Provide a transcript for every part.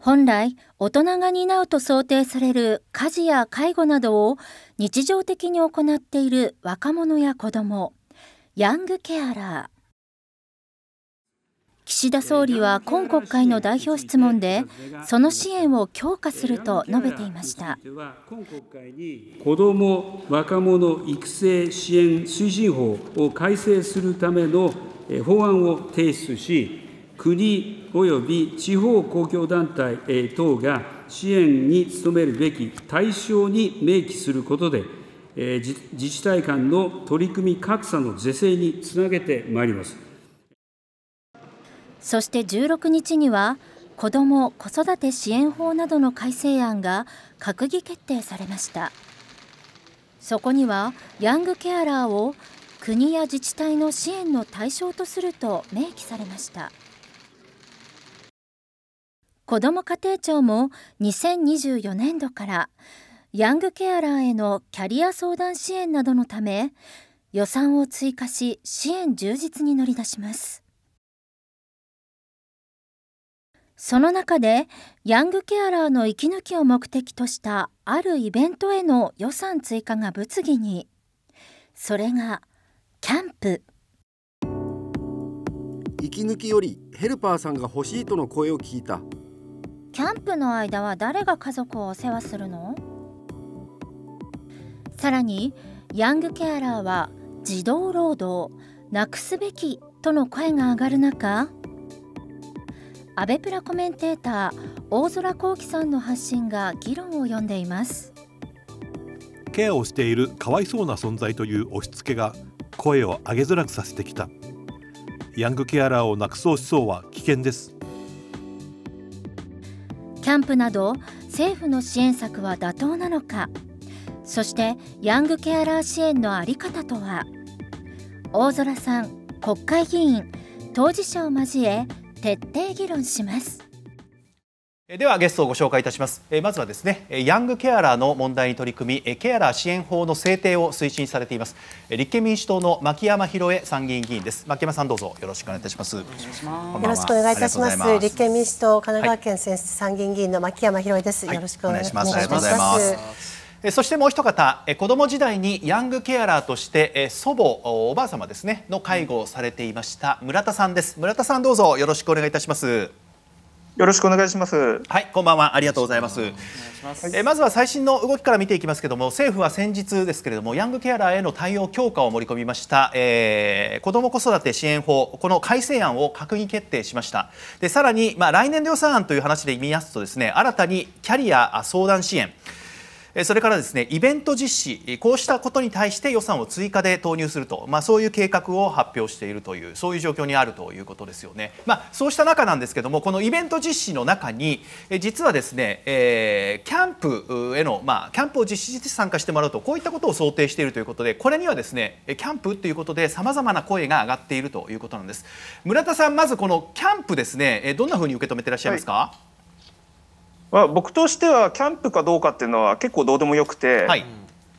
本来大人が担うと想定される家事や介護などを日常的に行っている若者や子どもヤングケアラー岸田総理は今国会の代表質問で、その支援を強化すると述べていました。子ども・若者育成支援推進法を改正するための法案を提出し、国、及び地方公共団体等が支援に努めるべき対象に明記することで、自治体間の取り組み格差の是正につなげてまいります。そして16日には、子ども・子育て支援法などの改正案が閣議決定されましたそこにはヤングケアラーを国や自治体の支援の対象とすると明記されました子ども家庭庁も2024年度からヤングケアラーへのキャリア相談支援などのため予算を追加し支援充実に乗り出しますその中でヤングケアラーの息抜きを目的としたあるイベントへの予算追加が物議にそれがキャンプ息抜きよりヘルパーさんが欲しいとの声を聞いたキャンプの間は誰が家族をお世話するのさらにヤングケアラーは児童労働なくすべきとの声が上がる中アベプラコメンテーター大空幸喜さんの発信が議論を呼んでいますケアをしているかわいそうな存在という押し付けが声を上げづらくさせてきたヤングケアラーをなくそう思想は危険ですキャンプなど政府の支援策は妥当なのかそしてヤングケアラー支援の在り方とは大空さん国会議員当事者を交え徹底議論します。ではゲストをご紹介いたしますまずはですねヤングケアラーの問題に取り組みケアラー支援法の制定を推進されています立憲民主党の牧山博恵参議院議員です牧山さんどうぞよろしくお願いいたしますよろしくお願いいたします立憲民主党神奈川県選出参議院議員の牧山博恵です、はい、よろしくお願いします、ありがとうございますそしてもう一方、子供時代にヤングケアラーとして祖母、おばあ様ですねの介護をされていました村田さんです。村田さんどうぞよろしくお願いいたします。よろしくお願いします。はい、こんばんは。ありがとうございます。ますえまずは最新の動きから見ていきますけども政府は先日ですけれどもヤングケアラーへの対応強化を盛り込みました、えー、子ども子育て支援法この改正案を閣議決定しましたでさらに、まあ、来年度予算案という話で見ますとですね新たにキャリア相談支援それからですねイベント実施こうしたことに対して予算を追加で投入すると、まあ、そういう計画を発表しているというそういう状況にあるということですよね。まあ、そうした中なんですけどもこのイベント実施の中に実はですね、えー、キャンプへの、まあ、キャンプを実施して参加してもらうとこういったことを想定しているということでこれにはですねキャンプということでさまざまな声が上がっているということなんです。村田さんまずこのキャンプですねどんなふうに受け止めていらっしゃいますか、はいまあ、僕としてはキャンプかどうかっていうのは結構どうでもよくて、はい、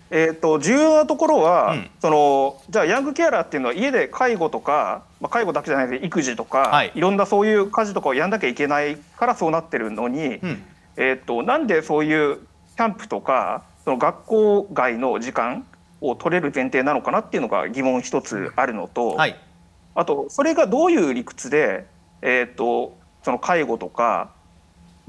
えーと、重要なところは、うん、そのじゃあヤングケアラーっていうのは家で介護とか、まあ、介護だけじゃなくて育児とか、はい、いろんなそういう家事とかをやんなきゃいけないからそうなってるのに、うん、えーと、なんでそういうキャンプとかその学校外の時間を取れる前提なのかなっていうのが疑問一つあるのと、はい、あとそれがどういう理屈で、えーとその介護とか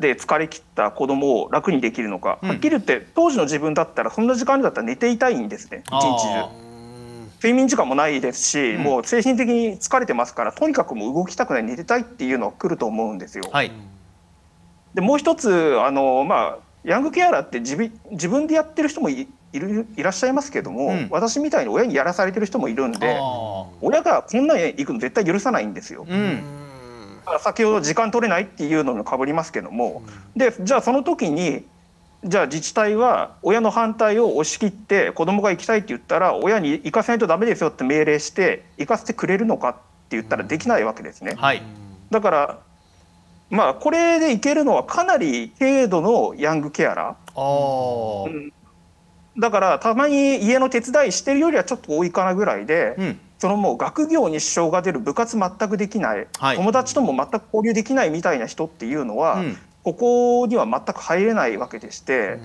で疲れ切った子供を楽にできるのか、うん、はっきり言って当時の自分だったらそんな時間だったら寝ていたいんですね一日中。睡眠時間もないですし、うん、もう精神的に疲れてますからとにかくもう動きたくない寝てたいっていうのは来ると思うんですよ。はい、でもう一つあの、まあ、ヤングケアラーって自自分でやってる人もいるいらっしゃいますけども、うん、私みたいに親にやらされてる人もいるんで親がこんなん行くの絶対許さないんですよ。うん先ほど時間取れないっていうのにかぶりますけども、でじゃあその時にじゃあ自治体は親の反対を押し切って子どもが行きたいって言ったら親に行かせないとダメですよって命令して行かせてくれるのかって言ったらできないわけですね。うんはい、だからまあこれで行けるのはかなり軽度のヤングケアラー、うん、だからたまに家の手伝いしてるよりはちょっと多いかなぐらいで、うそのもう学業に支障が出る部活全くできない、はい、友達とも全く交流できないみたいな人っていうのは、うん、ここには全く入れないわけでして、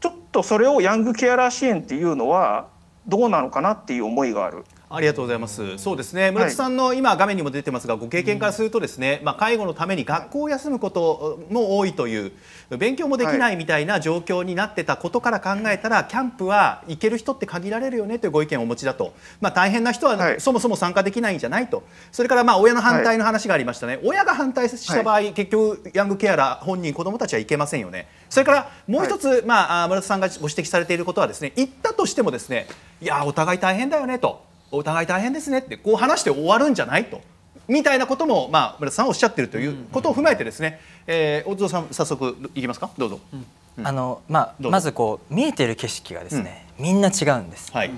ちょっとそれをヤングケアラー支援っていうのはどうなのかなっていう思いがある。ありがとうございます。そうですね。村田さんの今画面にも出てますが、ご経験からするとですね、まあ介護のために学校を休むことも多いという、勉強もできないみたいな状況になってたことから考えたら、キャンプは行ける人って限られるよねというご意見をお持ちだと。まあ大変な人はそもそも参加できないんじゃないと。それからまあ親の反対の話がありましたね。親が反対した場合、結局ヤングケアラー本人子どもたちは行けませんよね。それからもう一つ、まあ村田さんがご指摘されていることはですね、行ったとしてもですね、いやお互い大変だよねと。お互い大変ですねってこう話して終わるんじゃないと。みたいなことも、まあ、村田さんおっしゃってるということを踏まえてですね、えー、大津さん早速いきますかどうぞ、うん、あのまあ、まずこう見えてる景色がですね、うん、みんな違うんです、はい、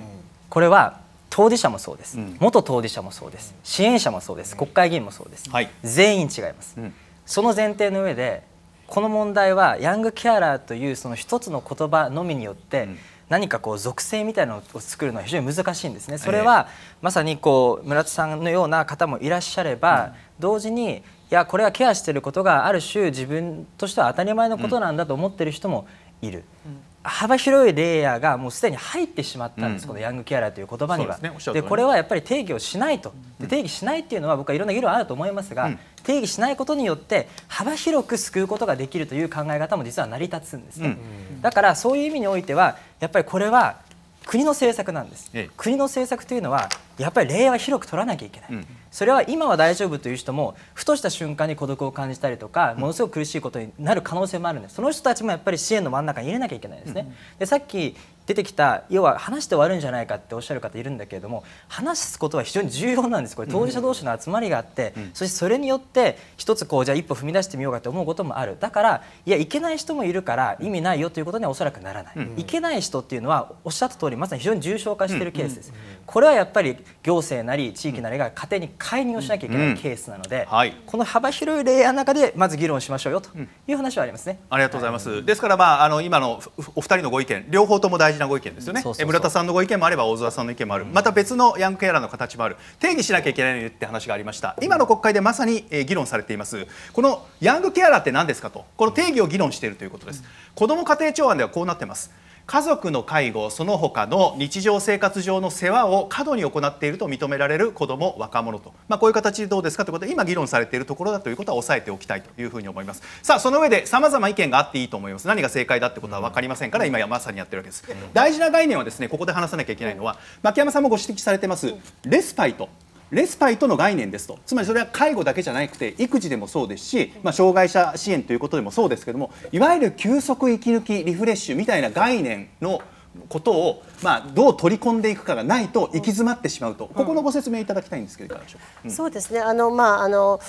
これは当事者もそうです、うん、元当事者もそうです支援者もそうです国会議員もそうです、はい、全員違います、その前提の上でこの問題はヤングケアラーというその一つの言葉のみによって、うん何かこう属性みたいなのを作るのは非常に難しいんですね。それはまさにこう村田さんのような方もいらっしゃれば、うん、同時にいやこれはケアしてることがある種自分としては当たり前のことなんだと思ってる人もいる。うん幅広いレイヤーがもうすでに入ってしまったんです、うん、このヤングケアラーという言葉には。で、ね、これはやっぱり定義をしないと、で定義しないっていうのは僕はいろんな議論あると思いますが、うん、定義しないことによって幅広く救うことができるという考え方も実は成り立つんですね、うん、だからそういう意味においてはやっぱりこれは国の政策なんです、ええ、国の政策というのはやっぱり例は広く取らなきゃいけない、うん、それは今は大丈夫という人もふとした瞬間に孤独を感じたりとかものすごく苦しいことになる可能性もあるんですその人たちもやっぱり支援の真ん中に入れなきゃいけないですね、うん、でさっき出てきた要は話して終わるんじゃないかっておっしゃる方いるんだけれども話すことは非常に重要なんですこれ当事者同士の集まりがあって、うん、そしてそれによって一つこうじゃあ一歩踏み出してみようかと思うこともあるだからいやいけない人もいるから意味ないよということにはおそらくならない、うん、いけない人っていうのはおっしゃった通りまさに非常に重症化しているケースです、うん、これはやっぱり行政なり地域なりが家庭に介入をしなきゃいけないケースなので、はい、この幅広いレイヤーの中でまず議論しましょうよという話はありますね、ありがとうございます、はい、ですからまああの今のお二人のご意見両方とも大事なご意見ですよね村田さんのご意見もあれば大沢さんの意見もある、また別のヤングケアラーの形もある定義しなきゃいけないって話がありました今の国会でまさに議論されていますこのヤングケアラーって何ですかとこの定義を議論しているということです、うん、子ども家庭庁案ではこうなってます家族の介護その他の日常生活上の世話を過度に行っていると認められる子ども若者と、まあ、こういう形でどうですかということで今議論されているところだということは押さえておきたいというふうに思いますさあその上でさまざま意見があっていいと思います何が正解だってことは分かりませんから今やまさにやってるわけです、大事な概念はですねここで話さなきゃいけないのは牧山さんもご指摘されてますレスパイトレスパイトの概念ですとつまりそれは介護だけじゃなくて育児でもそうですし、まあ、障害者支援ということでもそうですけどもいわゆる休息息抜きリフレッシュみたいな概念のことを、まあ、どう取り込んでいくかがないと行き詰まってしまうと、うん、ここのご説明いただきたいんですけど、いかがでしょうん、そうですねあの、まあ、あの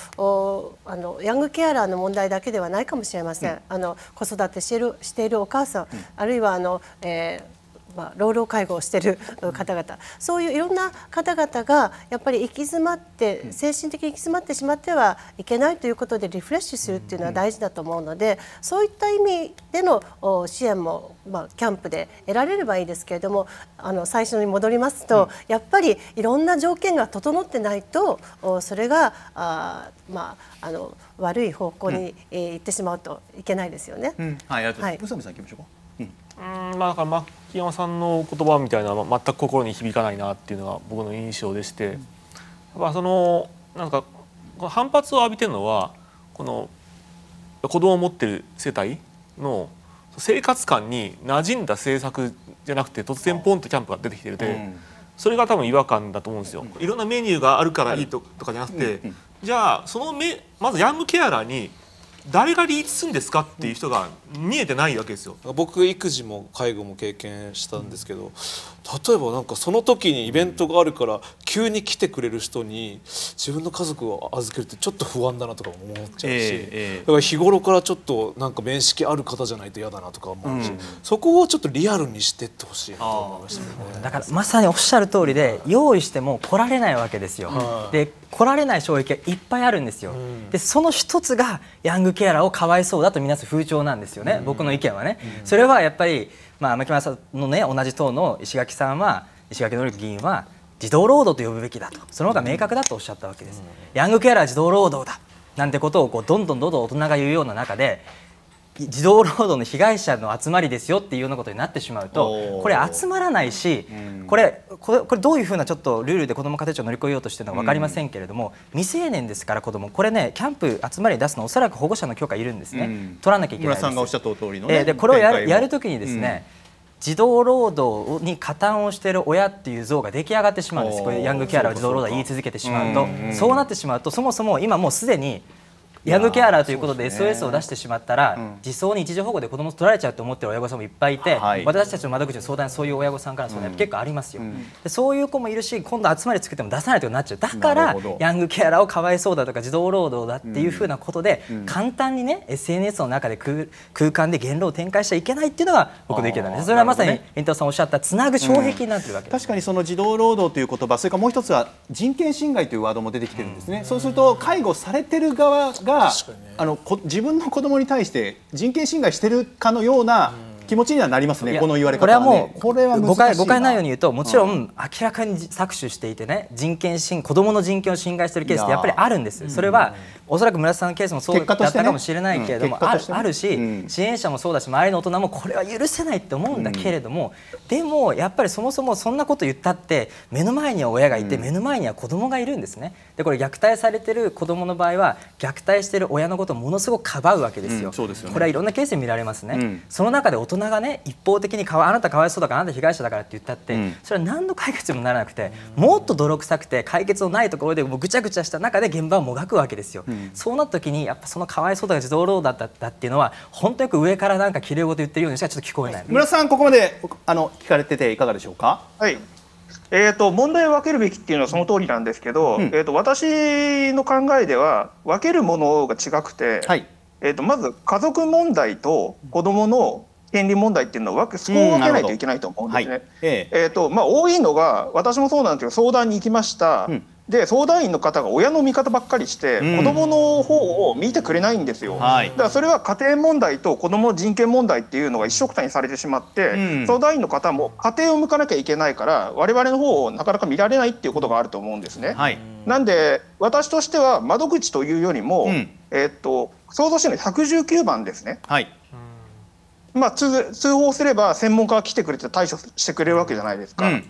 あのヤングケアラーの問題だけではないかもしれません、うん、あの子育てしているしているお母さん、あるいはあの、えーまあ、老老介護をしている方々そういういろんな方々がやっぱり行き詰まって精神的に行き詰まってしまってはいけないということでリフレッシュするっていうのは大事だと思うのでそういった意味での支援も、まあ、キャンプで得られればいいですけれどもあの最初に戻りますと、やっぱりいろんな条件が整ってないとそれがあまああの悪い方向に、え行ってしまうといけないですよね。うん、はい、あと、はい、宇佐美さん行きましょうか。うんまあだから牧山さんの言葉みたいな全く心に響かないなっていうのが僕の印象でして、うん、やっぱそのなんか反発を浴びてるのはこの子供を持ってる世帯の生活感に馴染んだ政策じゃなくて突然ポンとキャンプが出てきてるで、うん、それが多分違和感だと思うんですよ。いろんなメニューがあるからいいとかじゃなくて、じゃあそのめまずヤングケアラーに誰がリーチするんですかっていう人が見えてないわけですよ僕育児も介護も経験したんですけど、うん、例えばなんかその時にイベントがあるから急に来てくれる人に自分の家族を預けるってちょっと不安だなとか思っちゃうし、ええ、だから日頃からちょっとなんか面識ある方じゃないと嫌だなとか思うし、うん、そこをちょっとリアルにしてってほしいと思いました、ね、だからまさにおっしゃる通りで用意しても来られないわけですよ。うん、で来られない衝撃がいっぱいあるんですよ。でその一つがヤングケアラーをかわいそうだとみなす風潮なんですよね、僕の意見はね、それはやっぱり、まあ、牧村さんのね同じ党の石垣さんは石垣典議員は児童労働と呼ぶべきだとその方が明確だとおっしゃったわけです、ヤングケアラー児童労働だなんてことをこうどんどんどんどん大人が言うような中で児童労働の被害者の集まりですよっていうようなことになってしまうとこれ集まらないしこれこれこれどういうふうなちょっとルールで子ども家庭庁乗り越えようとしてるのか分かりませんけれども、うん、未成年ですから子どもこれねキャンプ集まり出すのおそらく保護者の許可いるんですね、うん、取らなきゃいけないです村さんがおっしゃった通りの、ね、えー、でこれをやるやる時にですね、児童労働に加担をしている親っていう像が出来上がってしまうんですこれヤングケアラーは児童労働言い続けてしまうとそうなってしまうとそもそも今もうすでにヤングケアラーということで SOS を出してしまったら、自走に一時保護で子供取られちゃうと思ってる親御さんもいっぱいいて、私たちの窓口の相談そういう親御さんから相談結構ありますよ、でそういう子もいるし今度集まり作っても出さないとなっちゃうだからヤングケアラーをかわいそうだとか児童労働だっていうふうなことで、簡単にね SNS の中で空間で言論を展開しちゃいけないっていうのが僕の意見なんですそれはまさに遠藤さんおっしゃったつなぐ障壁になってるわけ確かにその児童労働という言葉それからもう一つは人権侵害というワードも出てきてるんですね、そうすると介護されてる側があの自分の子供に対して人権侵害してるかのような、気持ちにはなりますね、この言われ方は、ね、これはもう誤解ないように言うともちろん、明らかに搾取していてね人権侵子どもの人権を侵害しているケースってやっぱりあるんです、それは、うん、おそらく村田さんのケースもそうだったかもしれないけれども、ねうんね、あるし、支援者もそうだし周りの大人もこれは許せないって思うんだけれども、でもやっぱりそもそもそんなこと言ったって目の前には親がいて、目の前には子どもがいるんですね。でこれ虐待されてる子供の場合は虐待してる親のことをものすごくかばうわけですよ。すよね、これはいろんなケースで見られますね。その中で大人がね一方的にかわあなたかわいそうだからあなた被害者だからって言ったって、うん、それは何の解決にもならなくてもっと泥臭くて解決のないところでもうぐちゃぐちゃした中で現場をもがくわけですよ、うん、そうなった時にやっぱそのかわいそうだが児童労働だったっていうのは本当よく上からなんかきれい事言ってるようにしかちょっと聞こえない、はい、村さんここまであの聞かれてていかがでしょうかはいえーと、問題を分けるべきっていうのはその通りなんですけど、うん、えーと、私の考えでは分けるものが違くて、はい、えーと、とまず家族問題と子どもの権利問題っていうのはそこ分けないといけないと思うんですね。はい、えー、とまあ、多いのが私もそうなんですけど相談に行きました、うん、で相談員の方が親の味方ばっかりして、子どもの方を見てくれないんですよ、はい、だからそれは家庭問題と子ども人権問題っていうのが一緒くたにされてしまって、うん、相談員の方も家庭を向かなきゃいけないから我々の方をなかなか見られないっていうことがあると思うんですね。はい、なんで私としては窓口というよりも、えー、っと想像してるの119番ですね。はいまあ、通報すれば専門家が来てくれて対処してくれるわけじゃないですか。うん、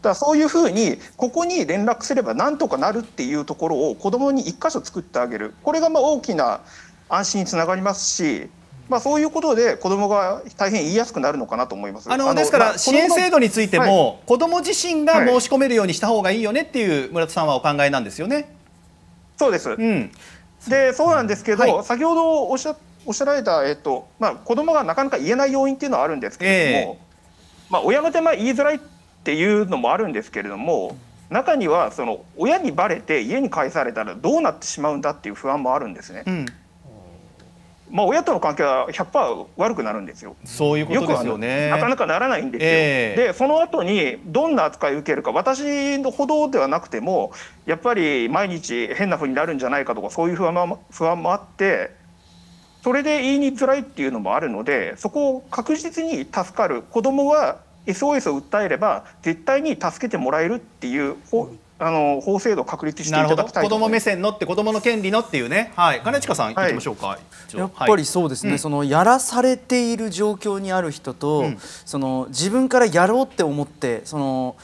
だそういうふうにここに連絡すればなんとかなるっていうところを子どもに1箇所作ってあげるこれがまあ大きな安心につながりますし、まあ、そういうことで子どもが大変言いやすくなるのかなと思いますあのですから支援制度についても子ども自身が申し込めるようにした方がいいよねっていう村田さんはお考えなんですよね。そうです、うん、でそうなんですけど、はい、先ほどおっしゃったおっしゃられた、えっとまあ、子どもがなかなか言えない要因っていうのはあるんですけれども、えー、まあ、親の手前言いづらいっていうのもあるんですけれども中にはその親にばれて家に返されたらどうなってしまうんだっていう不安もあるんですね。うん、まあ、親との関係は100%悪くなるんですよ。そういうことですよね。よなかなかならないんですよ。えー、でその後にどんな扱いを受けるか私のほどではなくてもやっぱり毎日変なふうになるんじゃないかとかそういう不安も不安もあって。それで言いに辛いっていうのもあるのでそこを確実に助かる子どもは SOS を訴えれば絶対に助けてもらえるっていうあの法制度を確立していただきたい子ども目線のって子どもの権利のっていうね、はい、金近さん、はい、きましょうかやっぱりそうですね、うん、そのやらされている状況にある人と、うん、その自分からやろうって思ってその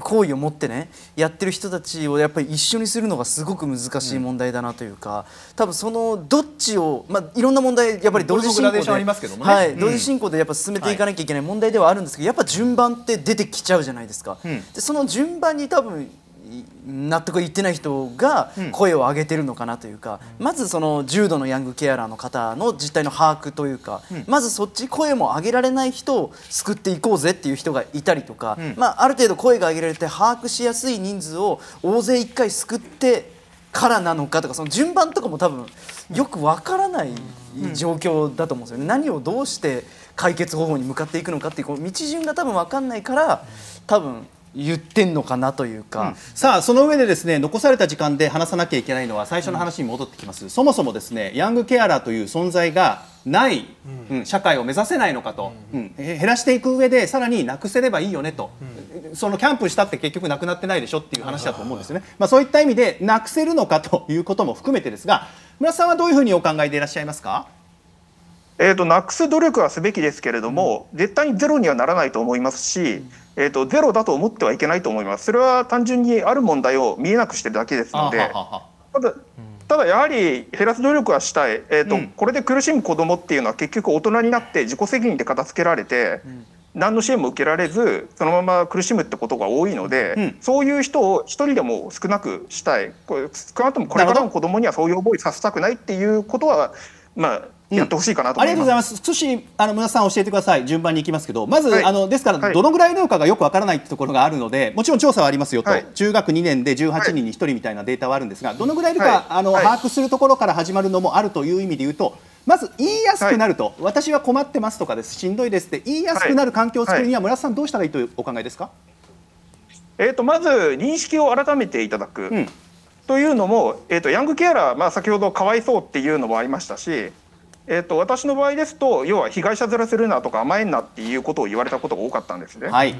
好意を持ってねやってる人たちをやっぱり一緒にするのがすごく難しい問題だなというか、うん、多分そのどっちを、まあ、いろんな問題やっぱり同時進行で、同時進行でやっぱ進めていかなきゃいけない問題ではあるんですけど、やっぱ順番って出てきちゃうじゃないですか。でその順番に多分納得いってない人が声を上げてるのかなというか、うん、まずその重度のヤングケアラーの方の実態の把握というか、うん、まずそっち声も上げられない人を救っていこうぜっていう人がいたりとか、うん、まあ、ある程度声が上げられて把握しやすい人数を大勢1回救ってからなのかとかその順番とかも多分よくわからない状況だと思うんですよね。何をどうして解決方法に向かっていくのかっていこう道順が多分分かんないから多分言ってんのかなというか、うん、さあその上でですね残された時間で話さなきゃいけないのは最初の話に戻ってきます、うん、そもそもですねヤングケアラーという存在がない、うん、社会を目指せないのかと、減らしていく上でさらになくせればいいよねと、そのキャンプしたって結局なくなってないでしょっていう話だと思うんですよね、まあ、そういった意味でなくせるのかということも含めてですが村さんはどういうふうにお考えでいらっしゃいますかえーと、なくす努力はすべきですけれども、うん、絶対にゼロにはならないと思いますし、えーと、ゼロだと思ってはいけないと思います、それは単純にある問題を見えなくしてるだけですので、ははただ、ただやはり減らす努力はしたい、えーと、うん、これで苦しむ子どもっていうのは、結局、大人になって自己責任で片付けられて、うん何の支援も受けられずそのまま苦しむってことが多いので、うん、そういう人を一人でも少なくしたいこれ少なくともこれからの子どもにはそういう思いさせたくないっていうことはまあやってほしいかなと、うん、ありがとうございます少しあの村さん教えてください順番にいきますけどまず、はい、あのですから、どのぐらいなのかがよくわからないってところがあるのでもちろん調査はありますよと、はい、中学2年で18人に1人みたいなデータはあるんですがどのぐらいいるか、あの把握するところから始まるのもあるという意味で言うとまず言いやすくなると、私は困ってますとかですしんどいですって言いやすくなる環境を作るには、村さんどうしたらいいとお考えですか、えーと、まず認識を改めていただく、うん、というのも、えーとヤングケアラー、まあ、先ほどかわいそうっていうのもありましたしえーと、私の場合ですと要は被害者ずらせるなとか甘えんなっていうことを言われたことが多かったんですね。はい、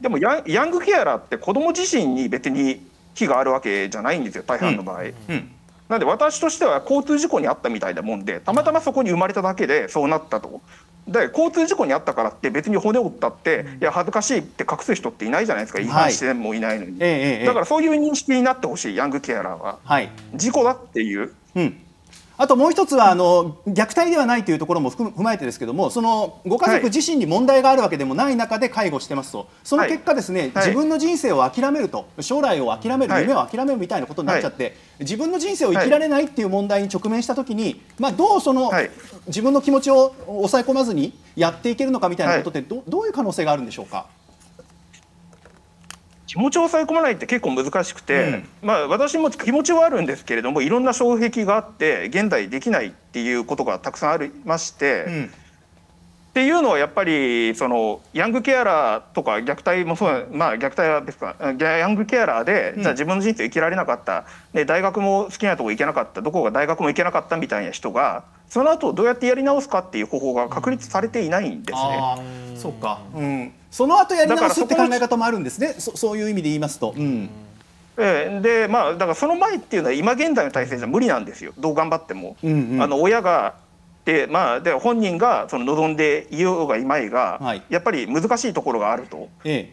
でもヤングケアラーって子ども自身に別に非があるわけじゃないんですよ大半の場合。うんうん、なんで私としては交通事故にあったみたいなもんでたまたまそこに生まれただけでそうなったと。で交通事故にあったからって別に骨折ったって、うん、いや恥ずかしいって隠す人っていないじゃないですか違反してもいないのに、はいだからそういう認識になってほしいヤングケアラーは、はい、事故だっていう、うんあともう一つはあの虐待ではないというところも踏まえてですけどもそのご家族自身に問題があるわけでもない中で介護してますとその結果ですね、自分の人生を諦めると将来を諦める夢を諦めるみたいなことになっちゃって、自分の人生を生きられないっていう問題に直面した時に、まあ、どうその、自分の気持ちを抑え込まずにやっていけるのかみたいなことってどどういう可能性があるんでしょうか。気持ちを抑え込まないって結構難しくて、うん、まあ、私も気持ちはあるんですけれどもいろんな障壁があって現代できないっていうことがたくさんありまして、うん、っていうのはやっぱりそのヤングケアラーとか虐待もそうまあ虐待は別かヤングケアラーで、じゃあ自分の人生生きられなかったで大学も好きなとこ行けなかったどこが大学も行けなかったみたいな人が。その後どうやってやり直すかっていう方法が確立されていないんですね。そうか、うん、その後やり直すって考え方もあるんですねそそういう意味で言いますと。うんえでまあだからその前っていうのは今現在の体制じゃ無理なんですよどう頑張っても。うんうん、あの親がでまあ、で本人がその望んでいようがいまいが、はい、やっぱり難しいところがあると。え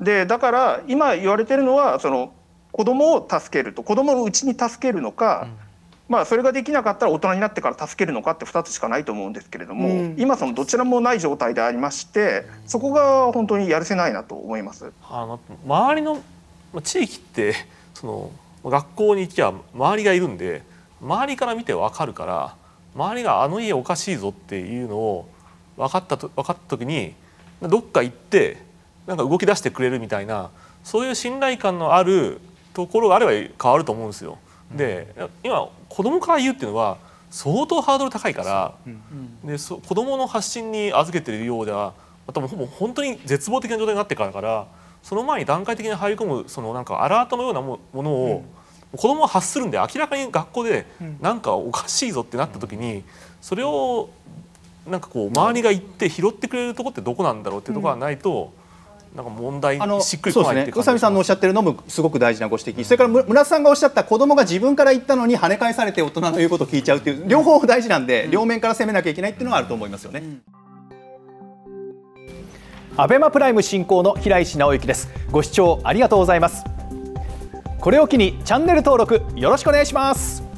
え、でだから今言われてるのはその子供を助けると子供のうちに助けるのか、うんまあ、それができなかったら大人になってから助けるのかって2つしかないと思うんですけれども、うん、今そのどちらもない状態でありましてそこが本当にやるせないなと思います。あの周りの地域って その学校に行きゃ周りがいるんで周りから見て分かるから周りがあの家おかしいぞっていうのを分かったと分かった時にどっか行ってなんか動き出してくれるみたいなそういう信頼感のあるところがあれば変わると思うんですよ。で今子供から言うっていうのは相当ハードル高いから、でそ子供の発信に預けてるようでは多分ほぼ本当に絶望的な状態になってからからその前に段階的に入り込むそのなんかアラートのようなものを、子供は発するんで明らかに学校でなんかおかしいぞってなった時にそれをなんかこう周りが行って拾ってくれるとこってどこなんだろうっていうところがないとなんか問題しっくりこない宇佐美さんのおっしゃってるのもすごく大事なご指摘、うん、それから村さんがおっしゃった子供が自分から言ったのに跳ね返されて大人の言うことを聞いちゃうっていう両方大事なんで、うん、両面から攻めなきゃいけないっていうのはあると思いますよね。アベマプライム進行の平石直之ですご視聴ありがとうございますこれを機にチャンネル登録よろしくお願いします